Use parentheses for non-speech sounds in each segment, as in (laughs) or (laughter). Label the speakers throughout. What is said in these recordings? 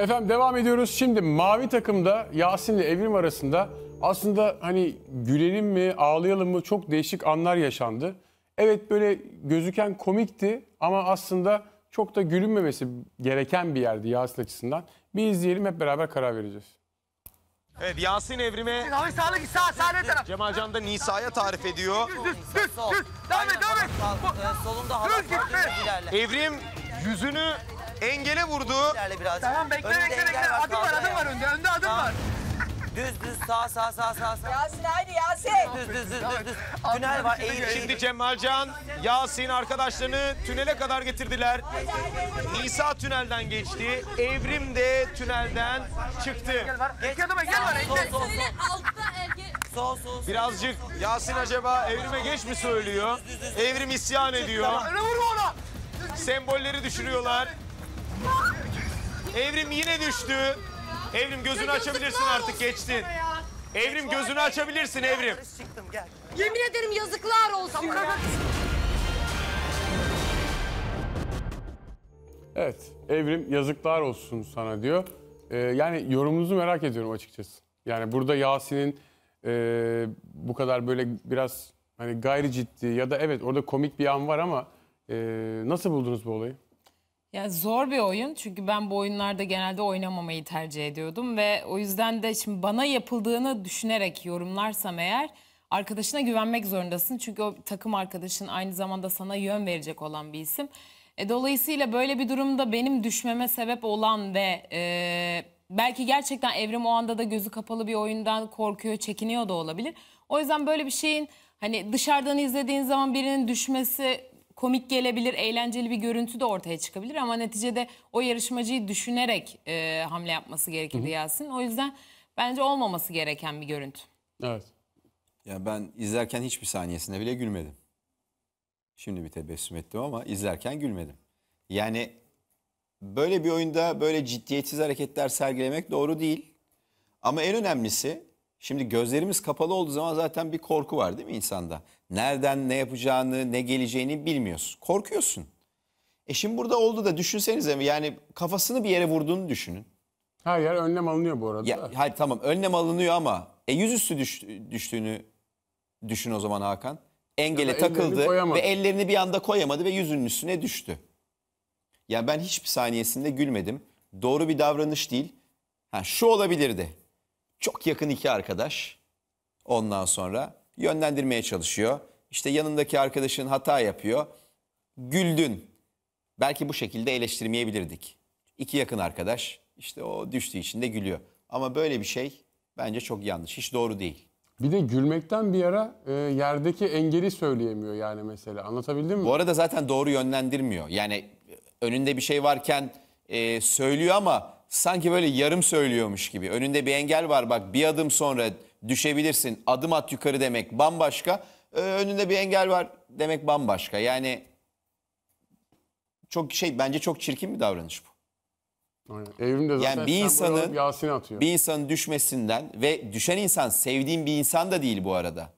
Speaker 1: Efendim devam ediyoruz. Şimdi mavi takımda Yasin ile Evrim arasında aslında hani gülelim mi, ağlayalım mı çok değişik anlar yaşandı. Evet böyle gözüken komikti ama aslında çok da gülünmemesi gereken bir yerdi Yasin açısından. Bir izleyelim hep beraber karar vereceğiz.
Speaker 2: Evet Yasin Evrim'e... Abi sağlı sağ, sağ ne taraf? Cemal Can da Nisa'ya tarif ediyor. Düz, düz, düz, düz. Devam et, devam et. Ee, solunda halat var, ilerle. Evrim yüzünü Engele vurdu. Tamam bekle bekle bekle. Adım var adım var önde. Önde adım var. Düz düz sağ sağ sağ sağ sağ. Yasin haydi Yasin. Düz düz düz düz. Tünel var eğil Şimdi Cemalcan Yasin arkadaşlarını tünele kadar getirdiler. Nisa tünelden geçti. Evrim de tünelden çıktı. Geç adıma gel var. Sol sol sol. Sol Birazcık Yasin acaba evrime geç mi söylüyor? Evrim isyan ediyor. Öyle vurma ona. Sembolleri düşürüyorlar. Evrim yine düştü. Evrim gözünü açabilirsin artık geçtin. Evrim gözünü açabilirsin Evrim.
Speaker 3: Yemin ederim yazıklar olsun
Speaker 1: Evet, Evrim yazıklar olsun sana diyor. Ee, yani yorumunuzu merak ediyorum açıkçası. Yani burada Yasin'in e, bu kadar böyle biraz hani gayri ciddi ya da evet orada komik bir an var ama e, nasıl buldunuz bu olayı?
Speaker 3: Ya zor bir oyun çünkü ben bu oyunlarda genelde oynamamayı tercih ediyordum ve o yüzden de şimdi bana yapıldığını düşünerek yorumlarsam eğer arkadaşına güvenmek zorundasın. Çünkü o takım arkadaşın aynı zamanda sana yön verecek olan bir isim. E, dolayısıyla böyle bir durumda benim düşmeme sebep olan ve e, belki gerçekten Evrim o anda da gözü kapalı bir oyundan korkuyor, çekiniyor da olabilir. O yüzden böyle bir şeyin hani dışarıdan izlediğin zaman birinin düşmesi komik gelebilir, eğlenceli bir görüntü de ortaya çıkabilir ama neticede o yarışmacıyı düşünerek e, hamle yapması gerekirdi Yasin. O yüzden bence olmaması gereken bir görüntü.
Speaker 4: Evet. Ya ben izlerken hiçbir saniyesinde bile gülmedim. Şimdi bir tebessüm ettim ama izlerken gülmedim. Yani böyle bir oyunda böyle ciddiyetsiz hareketler sergilemek doğru değil. Ama en önemlisi Şimdi gözlerimiz kapalı olduğu zaman zaten bir korku var değil mi insanda? Nereden ne yapacağını, ne geleceğini bilmiyorsun. Korkuyorsun. E şimdi burada oldu da düşünsenize Yani kafasını bir yere vurduğunu düşünün. Her yer önlem alınıyor bu arada. Ya, hayır tamam önlem alınıyor ama e, yüzüstü düş, düştüğünü düşün o zaman Hakan. Engele takıldı koyamadı. ve ellerini bir anda koyamadı ve yüzünün üstüne düştü. Yani ben hiçbir saniyesinde gülmedim. Doğru bir davranış değil. Ha, şu olabilirdi. Çok yakın iki arkadaş. Ondan sonra yönlendirmeye çalışıyor. İşte yanındaki arkadaşın hata yapıyor. Güldün. Belki bu şekilde eleştirmeyebilirdik. İki yakın arkadaş işte o düştüğü için de gülüyor. Ama böyle bir şey bence çok yanlış. Hiç doğru değil.
Speaker 1: Bir de gülmekten bir
Speaker 4: ara e, yerdeki engeli söyleyemiyor yani mesela. Anlatabildim mi? Bu arada zaten doğru yönlendirmiyor. Yani önünde bir şey varken e, söylüyor ama sanki böyle yarım söylüyormuş gibi. Önünde bir engel var bak bir adım sonra düşebilirsin. Adım at yukarı demek bambaşka. Ee, önünde bir engel var demek bambaşka. Yani çok şey bence çok çirkin bir davranış bu. Aynen. zaten yani bir insanın Yasin atıyor. bir insanın düşmesinden ve düşen insan sevdiğin bir insan da değil bu arada.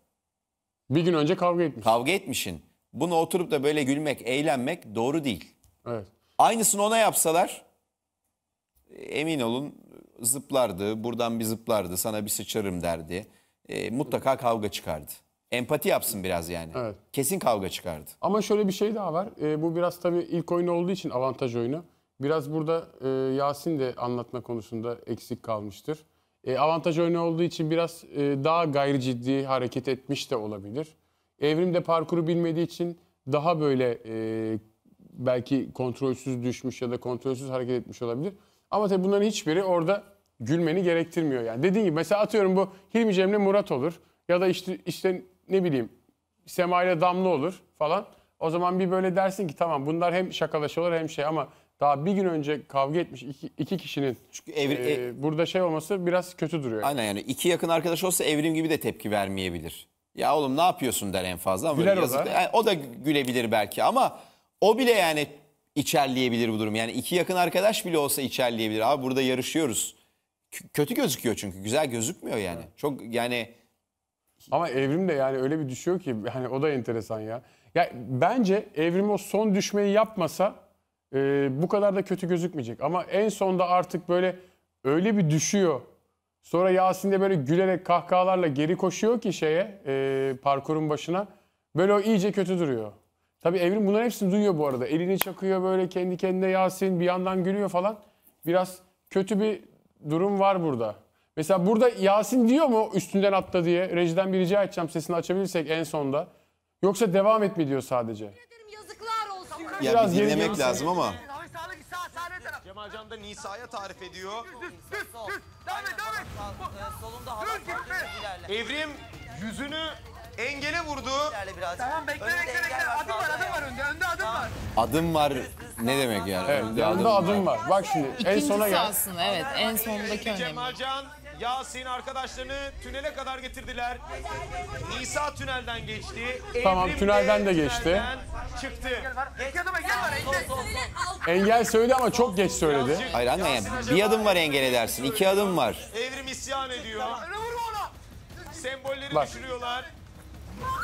Speaker 4: Bir gün önce kavga etmiş. Kavga etmişin. Buna oturup da böyle gülmek, eğlenmek doğru değil. Evet. Aynısını ona yapsalar emin olun zıplardı, buradan bir zıplardı, sana bir sıçarım derdi. E, mutlaka kavga çıkardı. Empati yapsın biraz yani. Evet. Kesin kavga çıkardı. Ama
Speaker 1: şöyle bir şey daha var. E, bu biraz tabii ilk oyun olduğu için avantaj oyunu. Biraz burada e, Yasin de anlatma konusunda eksik kalmıştır. E, avantaj oyunu olduğu için biraz e, daha gayri ciddi hareket etmiş de olabilir. Evrim de parkuru bilmediği için daha böyle e, belki kontrolsüz düşmüş ya da kontrolsüz hareket etmiş olabilir. Ama tabii bunların hiçbiri orada gülmeni gerektirmiyor. Yani dediğim gibi mesela atıyorum bu Hilmi Cemre Murat olur ya da işte, işte ne bileyim Sema ile Damla olur falan. O zaman bir böyle dersin ki tamam bunlar hem şakalaşıyorlar hem şey ama daha bir gün önce kavga etmiş iki, iki kişinin Çünkü evri, e, burada şey olması biraz kötü duruyor.
Speaker 4: Aynen yani iki yakın arkadaş olsa evrim gibi de tepki vermeyebilir. Ya oğlum ne yapıyorsun der en fazla. Ama Güler o da. Yani, o da gülebilir belki ama o bile yani içerleyebilir bu durum. Yani iki yakın arkadaş bile olsa içerleyebilir. Abi burada yarışıyoruz. K kötü gözüküyor çünkü. Güzel gözükmüyor yani. Evet. Çok yani...
Speaker 1: Ama evrim de yani öyle bir düşüyor ki hani o da enteresan ya. Ya bence evrim o son düşmeyi yapmasa e, bu kadar da kötü gözükmeyecek. Ama en sonda artık böyle öyle bir düşüyor. Sonra Yasin de böyle gülerek kahkahalarla geri koşuyor ki şeye e, parkurun başına. Böyle o iyice kötü duruyor. Tabii Evrim bunların hepsini duyuyor bu arada. Elini çakıyor böyle kendi kendine Yasin bir yandan gülüyor falan. Biraz kötü bir durum var burada. Mesela burada Yasin diyor mu üstünden atla diye? Rejiden bir rica edeceğim sesini açabilirsek en sonda. Yoksa devam et mi diyor sadece? Yazıklar
Speaker 4: olsun. Ya Biraz bir dinlemek lazım ama.
Speaker 2: Cemal Can da Nisa'ya tarif ediyor. Düz, düz, düz. Devam et, devam et. Solunda hava. Evrim yüzünü engele vurdu. Tamam bekle Önünde bekle bekle. Adım var adım var önde. Önde adım var.
Speaker 4: Adım var ne demek yani? Evet, Önde yanında adım, var. Bak şimdi en İkincisi sona gel.
Speaker 2: aslında evet en sondaki önemli. Cemalcan, Yasin arkadaşlarını tünele kadar getirdiler. İsa tünelden geçti. Tamam, tünelden de geçti. Çıktı. Geç adıma gel var.
Speaker 1: Engel. Engel söyledi ama çok geç söyledi. Hayır anne bir
Speaker 2: adım var
Speaker 4: engel edersin. İki adım var.
Speaker 2: Evrim isyan ediyor. Öne ona. Sembolleri
Speaker 1: Bak. düşürüyorlar.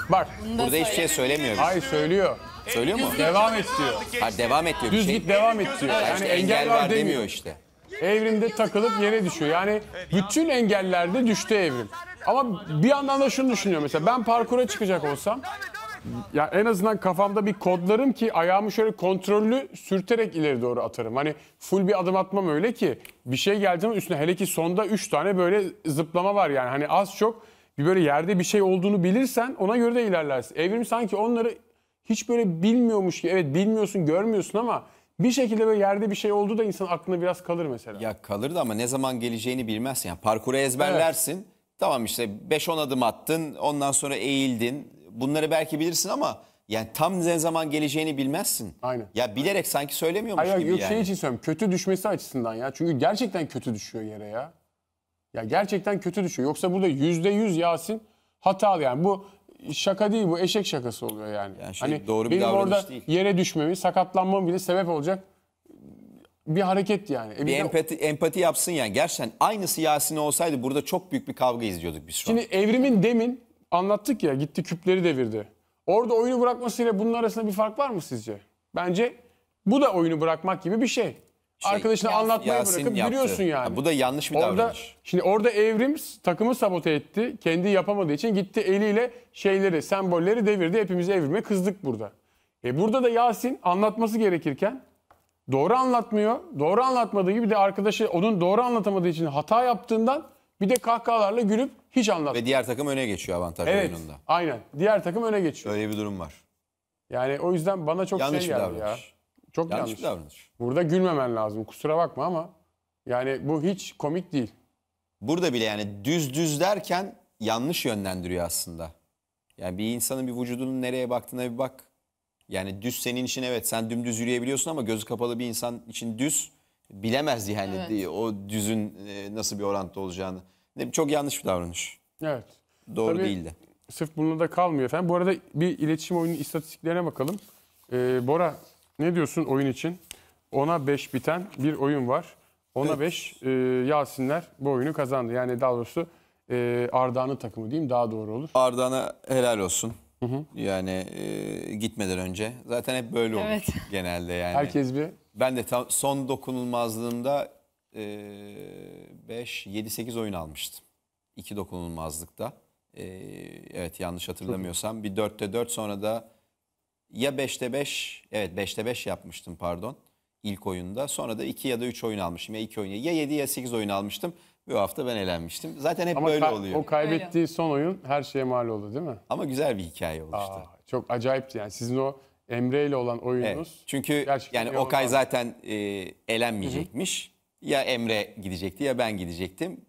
Speaker 4: Bak. Burada hiçbir şey söylemiyor. bize. Hayır söylüyor. Söylüyor mu? Devam et diyor. Ha, devam et diyor Düz şey. git devam et diyor. Yani işte engel var demiyor işte.
Speaker 1: Evrimde takılıp yere düşüyor. Yani bütün engellerde düştü evrim. Ama bir yandan da şunu düşünüyorum mesela ben parkura çıkacak olsam ya en azından kafamda bir kodlarım ki ayağımı şöyle kontrollü sürterek ileri doğru atarım. Hani full bir adım atmam öyle ki bir şey geldi geldiğinde üstüne hele ki sonda 3 tane böyle zıplama var yani hani az çok bir böyle yerde bir şey olduğunu bilirsen ona göre de ilerlersin. Evrim sanki onları hiç böyle bilmiyormuş ki evet bilmiyorsun görmüyorsun ama bir şekilde böyle yerde bir şey oldu da insan aklına biraz kalır mesela. Ya
Speaker 4: kalır da ama ne zaman geleceğini bilmezsin. Yani parkuru ezberlersin. Evet. Tamam işte 5-10 adım attın ondan sonra eğildin. Bunları belki bilirsin ama yani tam ne zaman geleceğini bilmezsin. Aynen. Ya bilerek Aynen. sanki söylemiyormuş Hayır, gibi yok, şey yani. Yok şey
Speaker 1: için söylüyorum kötü düşmesi açısından ya. Çünkü gerçekten kötü düşüyor yere ya. Ya gerçekten kötü düşüyor. Yoksa burada yüzde yüz Yasin hatalı yani. Bu şaka değil bu eşek şakası oluyor yani. Yani şey, hani doğru bir benim orada değil. yere düşmemi, sakatlanmam bile sebep olacak bir hareket yani. E bir, bir
Speaker 4: de... empati, yapsın yani. Gerçekten aynısı Yasin olsaydı burada çok büyük bir kavga izliyorduk biz şu Şimdi an. evrimin demin anlattık ya gitti küpleri devirdi.
Speaker 1: Orada oyunu bırakmasıyla bunun arasında bir fark var mı sizce? Bence bu da oyunu bırakmak gibi bir şey şey, arkadaşına Yasin, anlatmaya Yasin bırakıp yaptı. yürüyorsun yani. Ha, bu da yanlış bir orada, davranış. Şimdi orada Evrims takımı sabote etti. Kendi yapamadığı için gitti eliyle şeyleri, sembolleri devirdi. Hepimiz Evrim'e kızdık burada. E burada da Yasin anlatması gerekirken doğru anlatmıyor. Doğru anlatmadığı gibi de arkadaşı onun doğru anlatamadığı için hata yaptığından bir de kahkahalarla gülüp
Speaker 4: hiç anlatmıyor. Ve diğer takım öne geçiyor avantaj evet, oyununda. Aynen. Diğer takım öne geçiyor. Öyle bir durum var.
Speaker 1: Yani o yüzden bana çok yanlış şey geldi davranış. ya. Çok yanlış. yanlış. bir davranış. Burada gülmemen lazım. Kusura bakma ama
Speaker 4: yani bu hiç komik değil. Burada bile yani düz düz derken yanlış yönlendiriyor aslında. Yani bir insanın bir vücudunun nereye baktığına bir bak. Yani düz senin için evet sen dümdüz yürüyebiliyorsun ama gözü kapalı bir insan için düz bilemez yani Evet. o düzün e, nasıl bir orantıda olacağını. Çok yanlış bir davranış. Evet. Doğru
Speaker 1: Tabii- değildi. Sırf bununla da kalmıyor efendim. Bu arada bir iletişim oyunu istatistiklerine bakalım. Ee, Bora ne diyorsun oyun için? Ona 5 biten bir oyun var. 10'a evet. e, Yasinler bu oyunu kazandı. Yani daha doğrusu e, Arda'nın takımı diyeyim daha
Speaker 4: doğru olur. Arda'na helal olsun. Hı hı. Yani e, gitmeden önce. Zaten hep böyle olur evet. (laughs) genelde yani. Herkes bir... Ben de tam son dokunulmazlığımda e, 5, 7, 8 oyun almıştım. İki dokunulmazlıkta. E, evet yanlış hatırlamıyorsam. Bir 4'te 4 sonra da ya 5'te 5 evet 5'te 5 yapmıştım pardon ilk oyunda. Sonra da 2 ya da 3 oyun almışım ya 2 oyun ya 7 ya 8 oyun almıştım. Bu hafta ben elenmiştim. Zaten hep Ama böyle ka- oluyor. o kaybettiği
Speaker 1: son oyun her şeye mal oldu değil mi? Ama güzel bir hikaye oluştu. Aa, çok acayipti yani sizin o Emre ile olan
Speaker 4: Evet. oyununuz. Çünkü yani Okan- Okay zaten e, elenmeyecekmiş. Ya Emre gidecekti ya ben gidecektim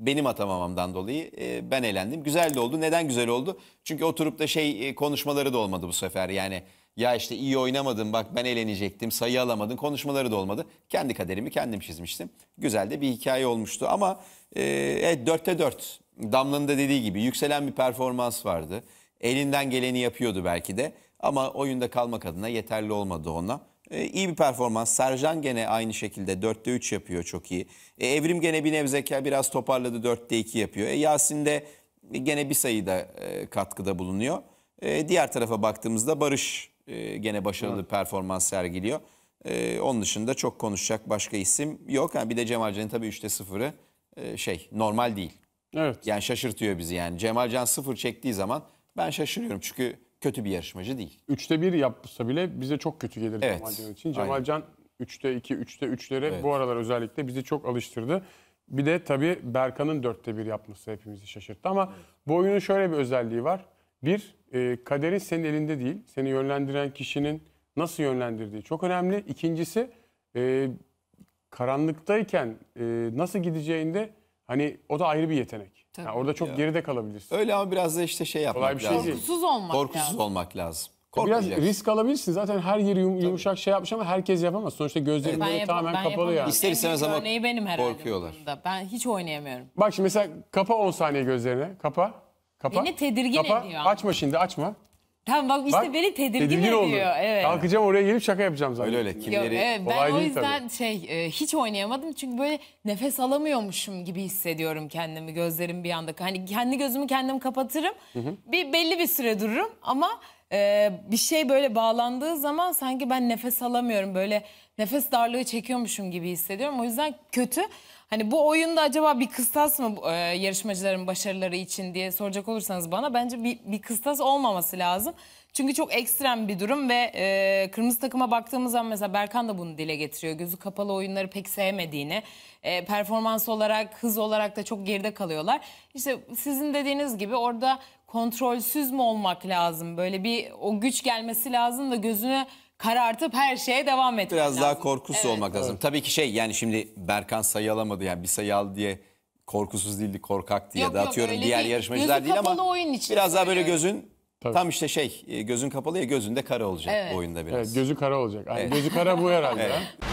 Speaker 4: benim atamamamdan dolayı e, ben elendim. Güzel de oldu. Neden güzel oldu? Çünkü oturup da şey e, konuşmaları da olmadı bu sefer. Yani ya işte iyi oynamadım bak ben elenecektim sayı alamadın konuşmaları da olmadı. Kendi kaderimi kendim çizmiştim. Güzel de bir hikaye olmuştu ama e, evet, 4'te 4 Damla'nın da dediği gibi yükselen bir performans vardı. Elinden geleni yapıyordu belki de ama oyunda kalmak adına yeterli olmadı ona. E, iyi bir performans. Sercan gene aynı şekilde 4'te 3 yapıyor çok iyi. E, Evrim gene bir nevzeka biraz toparladı 4'te 2 yapıyor. E, Yasin de gene bir sayıda e, katkıda bulunuyor. E, diğer tarafa baktığımızda Barış e, gene başarılı evet. performans sergiliyor. E, onun dışında çok konuşacak başka isim yok. Yani bir de Cemal Can'ın tabii 3'te 0'ı e, şey normal değil. Evet. Yani şaşırtıyor bizi yani. Cemal Can 0 çektiği zaman ben şaşırıyorum. Çünkü kötü bir yarışmacı değil. Üçte bir yapsa bile bize
Speaker 1: çok kötü gelir evet. Cemalcan için. Cemalcan 3'te 2, 3'te 3'lere evet. bu aralar özellikle bizi çok alıştırdı. Bir de tabii Berkan'ın 4'te 1 yapması hepimizi şaşırttı ama evet. bu oyunun şöyle bir özelliği var. Bir, e, kaderin senin elinde değil. Seni yönlendiren kişinin nasıl yönlendirdiği çok önemli. İkincisi, e, karanlıktayken e, nasıl gideceğinde hani o da ayrı bir yetenek. Tabii. Ya orada çok ya. geride kalabilirsin.
Speaker 4: Öyle ama biraz da işte şey yapmak Kolay bir şey lazım. Korkusuz olmak Korkusuz lazım. olmak lazım. E, biraz
Speaker 1: risk alabilirsin. Zaten her yeri yum, yumuşak şey yapmış ama herkes yapamaz. Sonuçta gözleri evet. tamamen kapalı yani. İster istemez ama örneği benim herhalde korkuyorlar.
Speaker 3: Bunda. Ben hiç oynayamıyorum.
Speaker 1: Bak şimdi mesela kapa 10 saniye gözlerine. Kapa. Kapa. Beni tedirgin kapa. ediyor. Açma şimdi açma.
Speaker 3: Tamam bak işte bak, beni tedirgin, tedirgin ediyor. Oldum. Evet. Kalkacağım
Speaker 1: oraya gelip şaka yapacağım zaten. Öyle öyle kimleri Yok, evet, Ben o yüzden tabii.
Speaker 3: şey e, hiç oynayamadım çünkü böyle nefes alamıyormuşum gibi hissediyorum kendimi gözlerim bir anda. Hani kendi gözümü kendim kapatırım hı hı. bir belli bir süre dururum ama e, bir şey böyle bağlandığı zaman sanki ben nefes alamıyorum böyle nefes darlığı çekiyormuşum gibi hissediyorum o yüzden kötü. Hani bu oyunda acaba bir kıstas mı e, yarışmacıların başarıları için diye soracak olursanız bana bence bir, bir kıstas olmaması lazım. Çünkü çok ekstrem bir durum ve e, kırmızı takıma baktığımız zaman mesela Berkan da bunu dile getiriyor. Gözü kapalı oyunları pek sevmediğini, e, performans olarak, hız olarak da çok geride kalıyorlar. İşte sizin dediğiniz gibi orada kontrolsüz mü olmak lazım? Böyle bir o güç gelmesi lazım da gözüne karartıp her şeye devam etmek Biraz
Speaker 4: lazım. daha korkusuz evet. olmak lazım. Evet. Tabii ki şey yani şimdi Berkan sayı yani bir sayı al diye korkusuz değildi korkak diye yok, de atıyorum yok, diğer değil. yarışmacılar gözün değil ama oyun için biraz daha böyle gözün Tabii. Tam işte şey e, gözün kapalı ya gözünde kara olacak evet. bu oyunda biraz. Evet, gözü kara olacak. Yani evet. Gözü kara bu herhalde. (laughs)
Speaker 3: evet.